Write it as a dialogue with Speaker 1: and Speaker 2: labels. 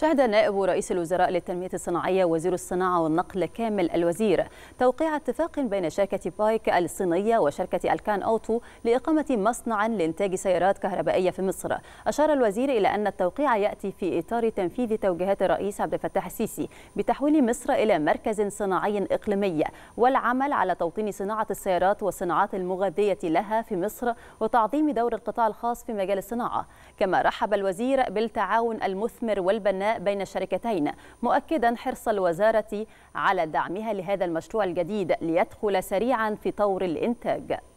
Speaker 1: شهد نائب رئيس الوزراء للتنمية الصناعية وزير الصناعة والنقل كامل الوزير توقيع اتفاق بين شركة بايك الصينية وشركة الكان أوتو لإقامة مصنع لإنتاج سيارات كهربائية في مصر أشار الوزير إلى أن التوقيع يأتي في إطار تنفيذ توجيهات الرئيس عبد الفتاح السيسي بتحويل مصر إلى مركز صناعي إقليمي والعمل على توطين صناعة السيارات والصناعات المغذية لها في مصر وتعظيم دور القطاع الخاص في مجال الصناعة كما رحب الوزير بالتعاون المثمر والبناء بين الشركتين مؤكدا حرص الوزارة على دعمها لهذا المشروع الجديد ليدخل سريعا في طور الإنتاج